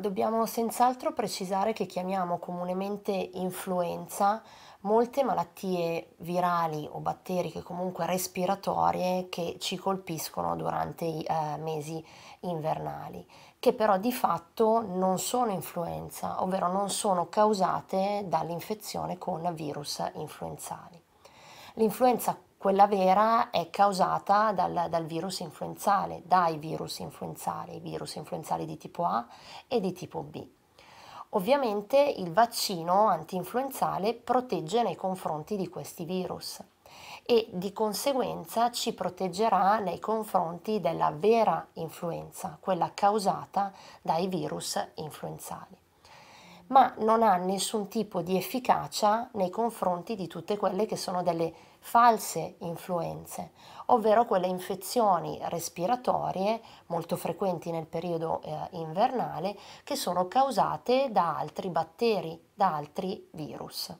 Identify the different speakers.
Speaker 1: Dobbiamo senz'altro precisare che chiamiamo comunemente influenza molte malattie virali o batteriche comunque respiratorie che ci colpiscono durante i eh, mesi invernali, che però di fatto non sono influenza, ovvero non sono causate dall'infezione con virus influenzali. L'influenza quella vera è causata dal, dal virus influenzale, dai virus influenzali, i virus influenzali di tipo A e di tipo B. Ovviamente il vaccino anti-influenzale protegge nei confronti di questi virus e di conseguenza ci proteggerà nei confronti della vera influenza, quella causata dai virus influenzali ma non ha nessun tipo di efficacia nei confronti di tutte quelle che sono delle false influenze, ovvero quelle infezioni respiratorie molto frequenti nel periodo eh, invernale che sono causate da altri batteri, da
Speaker 2: altri virus.